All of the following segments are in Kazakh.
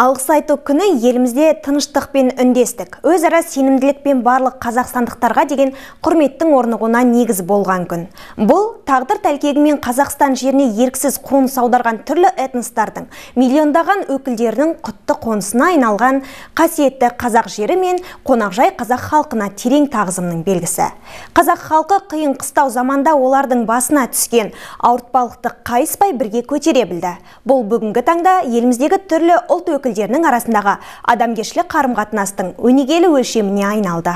алғыс айту күні елімізде тыныштық пен үндестік өзара сенімділік пен барлық қазақстандықтарға деген құрметтің орнығуына негіз болған күн бұл тағдыр тәлкегімен қазақстан жеріне еріксіз қоныс аударған түрлі этностардың миллиондаған өкілдерінің құтты қонысына айналған қасиетті қазақ жері мен қонақжай қазақ халқына терең тағзымның белгісі қазақ халқы қиын қыстау заманда олардың басына түскен ауыртпалықты қайыспай бірге көтере білді бұл бүгінгі таңда еліміздегі түрлі ұлт өкіл өкілдерінің арасындағы адамгершілік қарым қатынастың өнегелі өлшеміне айналды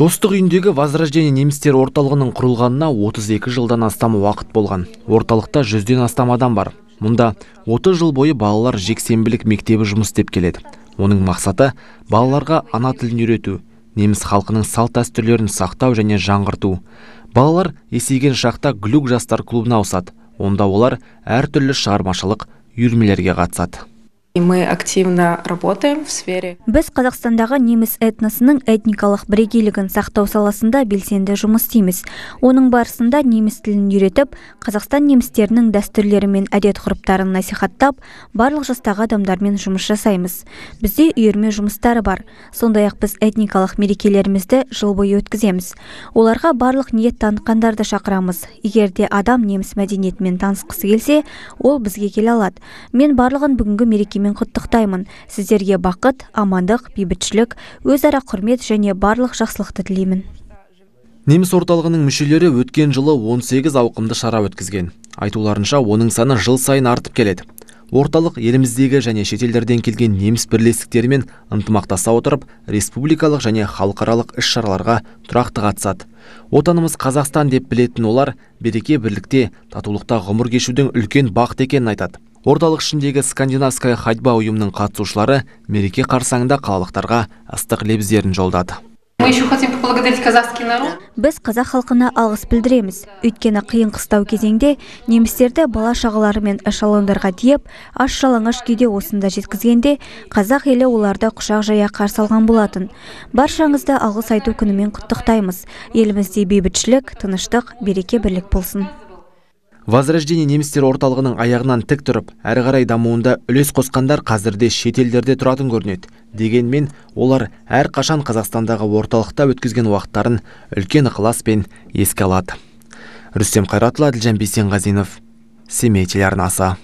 Достық үйіндегі возрождение немістер орталығының құрылғанына 32 жылдан астам уақыт болған. Орталықта жүзден астам адам бар. Мұнда 30 жыл бойы балалар жексенбілік мектебі жұмыс деп келеді. Оның мақсаты балаларға ана тілін үйрету, неміс халқының салт дәстүрлерін сақтау және жаңғырту. Балалар есейген шақта глюк жастар клубына ауысады. Онда олар әртүрлі шығармашылық, үйірмелерге қатысады мы активно работаем в сфере біз қазақстандағы неміс этносының этникалық бірегейлігін сақтау саласында белсенді жұмыс істейміз оның барысында неміс тілін үйретіп қазақстан немістерінің дәстүрлері мен әдет ғұрыптарын насихаттап барлық жастағы адамдармен жұмыс жасаймыз бізде үйірме жұмыстары бар сондай ақ біз этникалық мерекелерімізді жыл бойы өткіземіз оларға барлық ниет танытқандарды шақырамыз егер де адам неміс мәдениетімен танысқысы келсе ол бізге келе алады мен барлығын бүгінгі мерекемен мерекемен құттықтаймын сіздерге бақыт амандық бейбітшілік өзара құрмет және барлық жақсылықты тілеймін неміс орталығының мүшелері өткен жылы 18 ауқымды шара өткізген айтуларынша оның саны жыл сайын артып келеді орталық еліміздегі және шетелдерден келген неміс бірлестіктерімен ынтымақтаса отырып республикалық және халықаралық іс шараларға тұрақты қатысады отанымыз қазақстан деп білетін олар береке бірлікте татулықта ғұмыр кешудің үлкен бақыт екенін айтады орталық ішіндегі скандинавская ходьба ұйымының қатысушылары мереке қарсаңында қалалықтарға ыстық лебіздерін жолдады біз қазақ халқына алғыс білдіреміз өйткені қиын қыстау кезеңде немістерді бала мен эшелондарға тиеп аш жалаңаш күйде осында жеткізгенде қазақ елі оларды құшақ жая қарсы алған болатын баршаңызды алғыс айту күнімен құттықтаймыз елімізде бейбітшілік тыныштық береке бірлік болсын возрождение немістер орталығының аяғынан тік тұрып әрі қарай дамуында үлес қосқандар қазірде шетелдерде тұратын көрінеді дегенмен олар әр қашан қазақстандағы орталықта өткізген уақыттарын үлкен ықыласпен еске алады рүстем қайратұлы әділжан бейсенғазинов семей телеарнасы